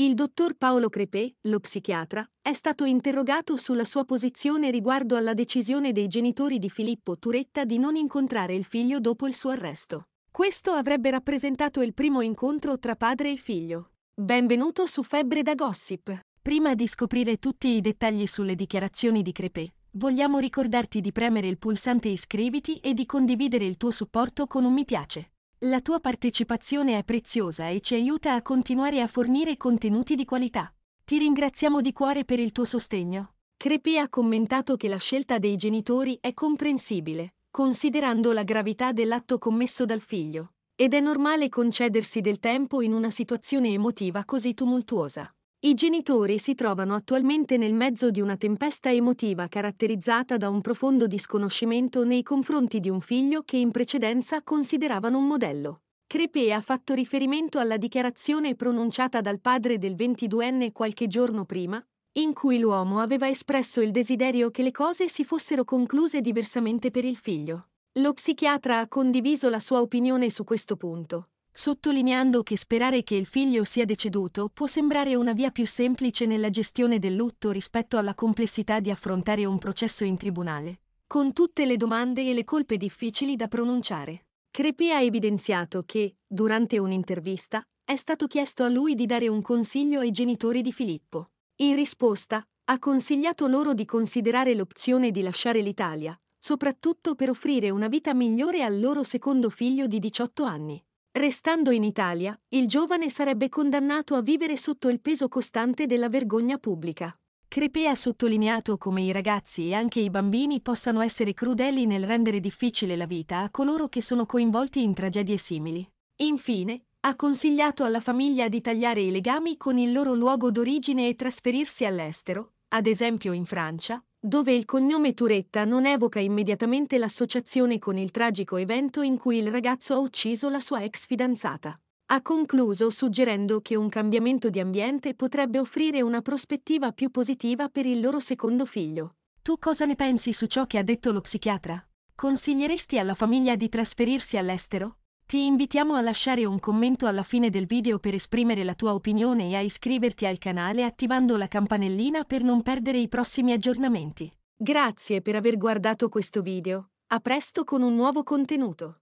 Il dottor Paolo Crepè, lo psichiatra, è stato interrogato sulla sua posizione riguardo alla decisione dei genitori di Filippo Turetta di non incontrare il figlio dopo il suo arresto. Questo avrebbe rappresentato il primo incontro tra padre e figlio. Benvenuto su Febbre da Gossip. Prima di scoprire tutti i dettagli sulle dichiarazioni di Crepè, vogliamo ricordarti di premere il pulsante iscriviti e di condividere il tuo supporto con un mi piace. La tua partecipazione è preziosa e ci aiuta a continuare a fornire contenuti di qualità. Ti ringraziamo di cuore per il tuo sostegno. Crepi ha commentato che la scelta dei genitori è comprensibile, considerando la gravità dell'atto commesso dal figlio, ed è normale concedersi del tempo in una situazione emotiva così tumultuosa. I genitori si trovano attualmente nel mezzo di una tempesta emotiva caratterizzata da un profondo disconoscimento nei confronti di un figlio che in precedenza consideravano un modello. Crepe ha fatto riferimento alla dichiarazione pronunciata dal padre del 22enne qualche giorno prima, in cui l'uomo aveva espresso il desiderio che le cose si fossero concluse diversamente per il figlio. Lo psichiatra ha condiviso la sua opinione su questo punto sottolineando che sperare che il figlio sia deceduto può sembrare una via più semplice nella gestione del lutto rispetto alla complessità di affrontare un processo in tribunale, con tutte le domande e le colpe difficili da pronunciare. Crepe ha evidenziato che, durante un'intervista, è stato chiesto a lui di dare un consiglio ai genitori di Filippo. In risposta, ha consigliato loro di considerare l'opzione di lasciare l'Italia, soprattutto per offrire una vita migliore al loro secondo figlio di 18 anni. Restando in Italia, il giovane sarebbe condannato a vivere sotto il peso costante della vergogna pubblica. Crepe ha sottolineato come i ragazzi e anche i bambini possano essere crudeli nel rendere difficile la vita a coloro che sono coinvolti in tragedie simili. Infine, ha consigliato alla famiglia di tagliare i legami con il loro luogo d'origine e trasferirsi all'estero, ad esempio in Francia, dove il cognome Turetta non evoca immediatamente l'associazione con il tragico evento in cui il ragazzo ha ucciso la sua ex fidanzata. Ha concluso suggerendo che un cambiamento di ambiente potrebbe offrire una prospettiva più positiva per il loro secondo figlio. Tu cosa ne pensi su ciò che ha detto lo psichiatra? Consiglieresti alla famiglia di trasferirsi all'estero? Ti invitiamo a lasciare un commento alla fine del video per esprimere la tua opinione e a iscriverti al canale attivando la campanellina per non perdere i prossimi aggiornamenti. Grazie per aver guardato questo video. A presto con un nuovo contenuto.